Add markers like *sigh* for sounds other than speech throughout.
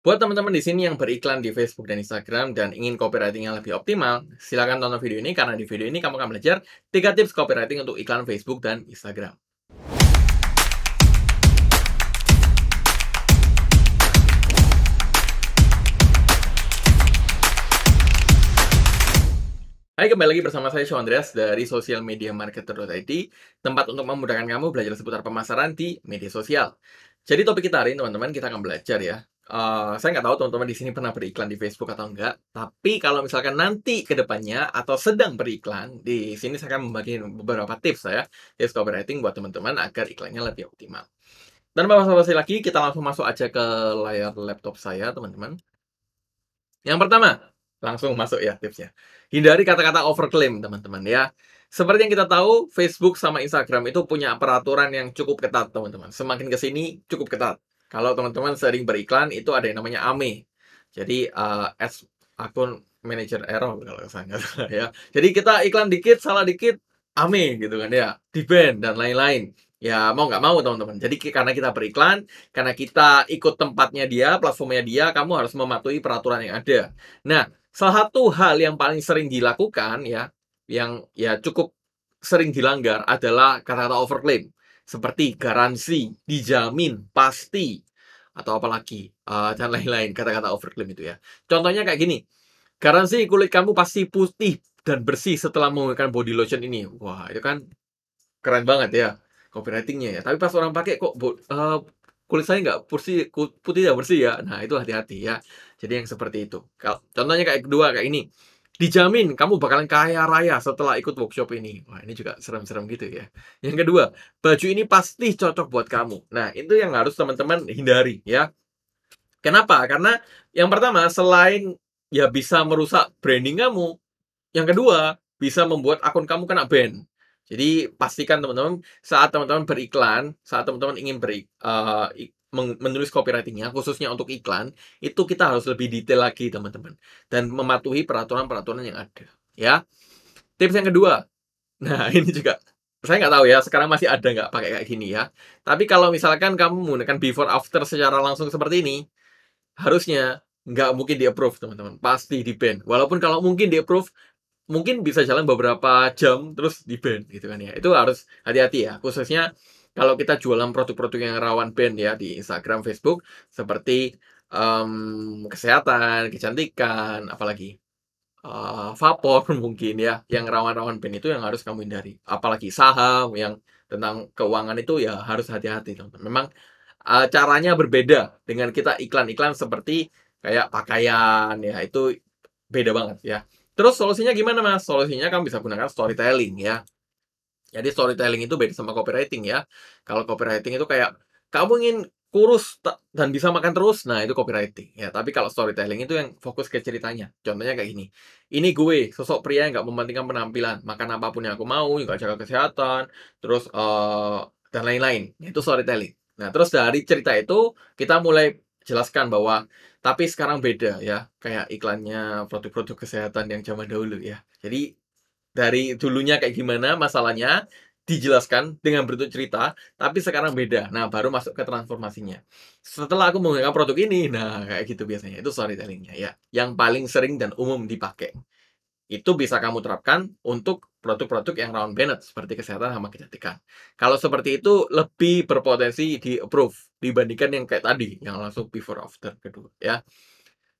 Buat teman-teman di sini yang beriklan di Facebook dan Instagram dan ingin copywriting yang lebih optimal, silakan tonton video ini karena di video ini kamu akan belajar 3 tips copywriting untuk iklan Facebook dan Instagram. Hai, kembali lagi bersama saya Sean Andreas dari socialmediamarketer.id, tempat untuk memudahkan kamu belajar seputar pemasaran di media sosial. Jadi topik kita hari ini teman-teman kita akan belajar ya Eh, saya nggak tahu teman-teman di sini pernah beriklan di Facebook atau enggak, tapi kalau misalkan nanti ke depannya atau sedang beriklan, di sini saya akan membagi beberapa tips saya, tips copywriting buat teman-teman agar iklannya lebih optimal. Dan bahasa basi lagi, kita langsung masuk aja ke layar laptop saya, teman-teman. Yang pertama, langsung masuk ya tipsnya. Hindari kata-kata overclaim, teman-teman ya. Seperti yang kita tahu, Facebook sama Instagram itu punya peraturan yang cukup ketat, teman-teman. Semakin ke sini, cukup ketat. Kalau teman-teman sering beriklan itu ada yang namanya AME. Jadi uh, ads akun manager error kalau saya ya. Jadi kita iklan dikit salah dikit AME gitu kan ya, di band dan lain-lain. Ya mau nggak mau teman-teman. Jadi karena kita beriklan, karena kita ikut tempatnya dia, platformnya dia, kamu harus mematuhi peraturan yang ada. Nah, salah satu hal yang paling sering dilakukan ya, yang ya cukup sering dilanggar adalah kata-kata overclaim seperti garansi, dijamin, pasti, atau apalagi uh, eh, dan lain-lain kata-kata overclaim itu ya. Contohnya kayak gini, garansi kulit kamu pasti putih dan bersih setelah menggunakan body lotion ini. Wah itu kan keren banget ya copywritingnya ya. Tapi pas orang pakai kok uh, kulit saya nggak bersih, putih dan bersih ya. Nah itu hati-hati ya. Jadi yang seperti itu. Contohnya kayak kedua kayak ini, Dijamin kamu bakalan kaya raya setelah ikut workshop ini. Wah, ini juga serem-serem gitu ya. Yang kedua, baju ini pasti cocok buat kamu. Nah, itu yang harus teman-teman hindari ya. Kenapa? Karena yang pertama, selain ya bisa merusak branding kamu, yang kedua, bisa membuat akun kamu kena ban. Jadi pastikan teman-teman saat teman-teman beriklan, saat teman-teman ingin beri, uh, menulis copywritingnya khususnya untuk iklan itu kita harus lebih detail lagi teman-teman dan mematuhi peraturan-peraturan yang ada ya tips yang kedua *laughs* nah ini juga saya nggak tahu ya sekarang masih ada nggak pakai kayak gini ya tapi kalau misalkan kamu menggunakan before after secara langsung seperti ini harusnya nggak mungkin di approve teman-teman pasti di ban walaupun kalau mungkin di approve mungkin bisa jalan beberapa jam terus di ban gitu kan ya itu harus hati-hati ya khususnya kalau kita jualan produk-produk yang rawan band ya di Instagram, Facebook, seperti um, kesehatan, kecantikan, apalagi uh, vapor *laughs* mungkin ya, yang rawan-rawan band itu yang harus kamu hindari. Apalagi saham yang tentang keuangan itu ya harus hati-hati teman. Memang uh, caranya berbeda dengan kita iklan-iklan seperti kayak pakaian ya itu beda banget ya. Terus solusinya gimana mas? Solusinya kamu bisa gunakan storytelling ya. Jadi storytelling itu beda sama copywriting ya. Kalau copywriting itu kayak kamu ingin kurus dan bisa makan terus, nah itu copywriting ya. Tapi kalau storytelling itu yang fokus ke ceritanya. Contohnya kayak gini, ini gue sosok pria yang nggak mementingkan penampilan, makan apapun yang aku mau, juga jaga kesehatan, terus uh, dan lain-lain. Itu storytelling. Nah terus dari cerita itu kita mulai jelaskan bahwa tapi sekarang beda ya kayak iklannya produk-produk kesehatan yang zaman dahulu ya. Jadi dari dulunya kayak gimana masalahnya dijelaskan dengan bentuk cerita, tapi sekarang beda. Nah, baru masuk ke transformasinya. Setelah aku menggunakan produk ini, nah kayak gitu biasanya. Itu storytellingnya ya. Yang paling sering dan umum dipakai. Itu bisa kamu terapkan untuk produk-produk yang round banget seperti kesehatan sama kecantikan. Kalau seperti itu lebih berpotensi di approve dibandingkan yang kayak tadi yang langsung before after kedua ya.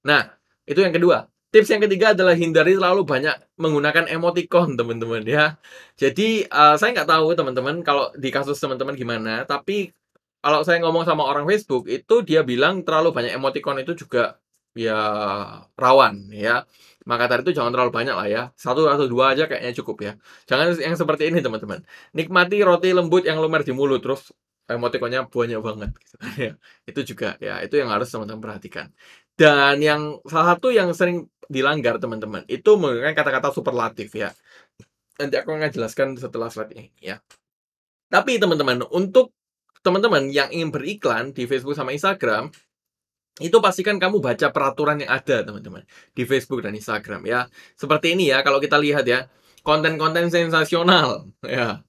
Nah, itu yang kedua. Tips yang ketiga adalah hindari terlalu banyak menggunakan emoticon, teman-teman ya. Jadi uh, saya nggak tahu teman-teman kalau di kasus teman-teman gimana, tapi kalau saya ngomong sama orang Facebook itu dia bilang terlalu banyak emoticon itu juga ya rawan ya maka dari itu jangan terlalu banyak lah ya satu atau dua aja kayaknya cukup ya jangan yang seperti ini teman-teman nikmati roti lembut yang lumer di mulut terus emotikonnya banyak banget gitu kan, ya. Itu juga ya itu yang harus teman-teman perhatikan. Dan yang salah satu yang sering dilanggar teman-teman itu menggunakan kata-kata superlatif ya. Nanti aku akan jelaskan setelah slide ini ya. Tapi teman-teman untuk teman-teman yang ingin beriklan di Facebook sama Instagram itu pastikan kamu baca peraturan yang ada teman-teman di Facebook dan Instagram ya seperti ini ya kalau kita lihat ya konten-konten sensasional ya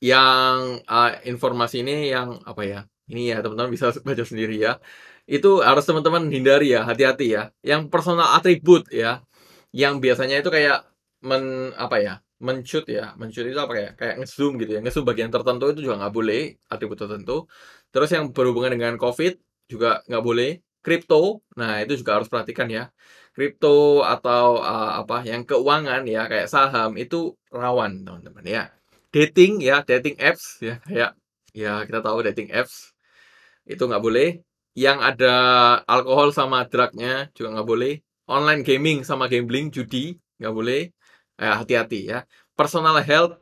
yang uh, informasi ini yang apa ya? Ini ya teman-teman bisa *laughs* baca sendiri ya. Itu harus teman-teman hindari ya, hati-hati ya. Yang personal atribut ya, yang biasanya itu kayak men apa ya? mencut ya mencut itu apa ya kayak ngezoom gitu ya ngezoom bagian tertentu itu juga nggak boleh atribut tertentu terus yang berhubungan dengan covid juga nggak boleh kripto nah itu juga harus perhatikan ya kripto atau uh, apa yang keuangan ya kayak saham itu rawan teman-teman ya dating ya, dating apps ya kayak ya kita tahu dating apps itu nggak boleh. Yang ada alkohol sama drugnya juga nggak boleh. Online gaming sama gambling, judi nggak boleh. Eh, hati-hati ya. Personal health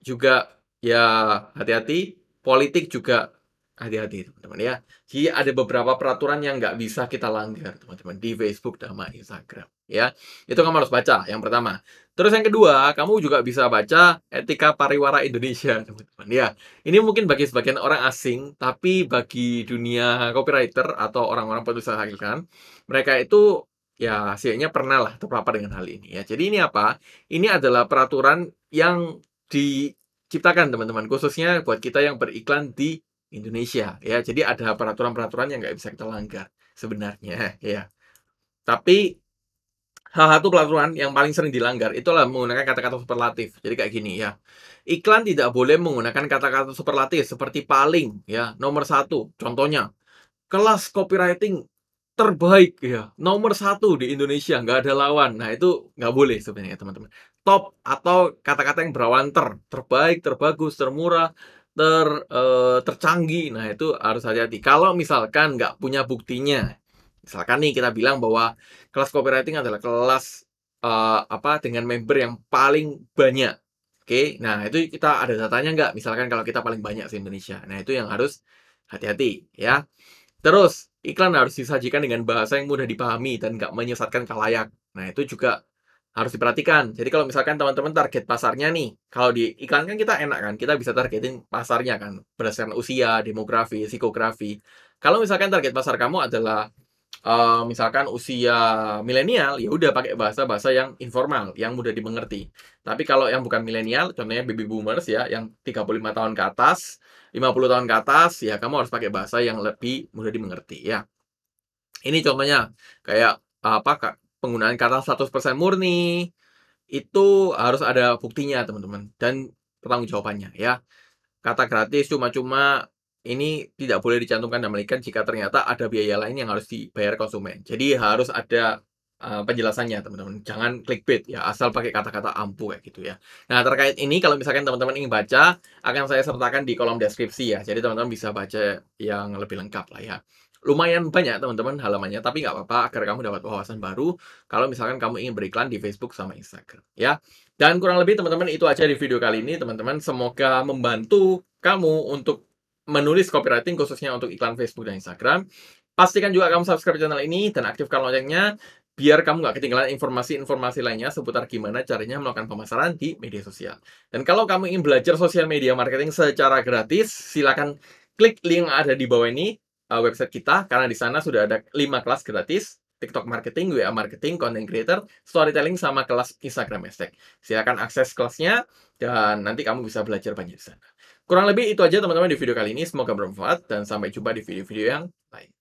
juga ya hati-hati. Politik juga hati-hati teman-teman ya. Jadi ada beberapa peraturan yang nggak bisa kita langgar teman-teman di Facebook sama Instagram ya. Itu kamu harus baca yang pertama. Terus yang kedua, kamu juga bisa baca Etika Pariwara Indonesia, *laughs* teman-teman. Ya, ini mungkin bagi sebagian orang asing, tapi bagi dunia copywriter atau orang-orang penulis kan, mereka itu ya hasilnya pernah lah terpapar dengan hal ini ya. Jadi ini apa? Ini adalah peraturan yang diciptakan teman-teman, khususnya buat kita yang beriklan di Indonesia ya. Jadi ada peraturan-peraturan yang nggak bisa kita langgar sebenarnya ya. Tapi Hal satu peraturan yang paling sering dilanggar itu itulah menggunakan kata-kata superlatif. Jadi kayak gini ya. Iklan tidak boleh menggunakan kata-kata superlatif seperti paling ya, nomor satu. Contohnya, kelas copywriting terbaik ya, nomor satu di Indonesia, nggak ada lawan. Nah itu nggak boleh sebenarnya teman-teman. Top atau kata-kata yang berawan ter, terbaik, terbagus, termurah, ter, e, tercanggih. Nah itu harus hati-hati. Kalau misalkan nggak punya buktinya misalkan nih kita bilang bahwa kelas copywriting adalah kelas uh, apa dengan member yang paling banyak. Oke, okay? nah itu kita ada datanya nggak? Misalkan kalau kita paling banyak di Indonesia, nah itu yang harus hati-hati ya. Terus iklan harus disajikan dengan bahasa yang mudah dipahami dan nggak menyesatkan kalayak. Nah itu juga harus diperhatikan. Jadi kalau misalkan teman-teman target pasarnya nih, kalau di iklan kan kita enak kan, kita bisa targetin pasarnya kan berdasarkan usia, demografi, psikografi. Kalau misalkan target pasar kamu adalah Eh, misalkan usia milenial ya udah pakai bahasa-bahasa yang informal, yang mudah dimengerti. Tapi kalau yang bukan milenial, contohnya baby boomers ya, yang 35 tahun ke atas, 50 tahun ke atas, ya kamu harus pakai bahasa yang lebih mudah dimengerti ya. Ini contohnya kayak apa kak penggunaan kata 100% murni itu harus ada buktinya teman-teman dan pertanggung jawabannya ya kata gratis cuma-cuma ini tidak boleh dicantumkan dalam iklan jika ternyata ada biaya lain yang harus dibayar konsumen. Jadi harus ada uh, penjelasannya teman-teman. Jangan clickbait ya, asal pakai kata-kata ampuh kayak gitu ya. Nah terkait ini kalau misalkan teman-teman ingin baca, akan saya sertakan di kolom deskripsi ya. Jadi teman-teman bisa baca yang lebih lengkap lah ya. Lumayan banyak teman-teman halamannya, tapi nggak apa-apa agar kamu dapat wawasan baru kalau misalkan kamu ingin beriklan di Facebook sama Instagram ya. Dan kurang lebih teman-teman itu aja di video kali ini teman-teman. Semoga membantu kamu untuk menulis copywriting khususnya untuk iklan Facebook dan Instagram. Pastikan juga kamu subscribe channel ini dan aktifkan loncengnya biar kamu nggak ketinggalan informasi-informasi lainnya seputar gimana caranya melakukan pemasaran di media sosial. Dan kalau kamu ingin belajar sosial media marketing secara gratis, silakan klik link yang ada di bawah ini eh, website kita karena di sana sudah ada 5 kelas gratis TikTok marketing, WA marketing, content creator, storytelling sama kelas Instagram hashtag. Silakan akses kelasnya dan nanti kamu bisa belajar banyak di sana. Kurang lebih itu aja teman-teman di video kali ini. Semoga bermanfaat dan sampai jumpa di video-video yang lain.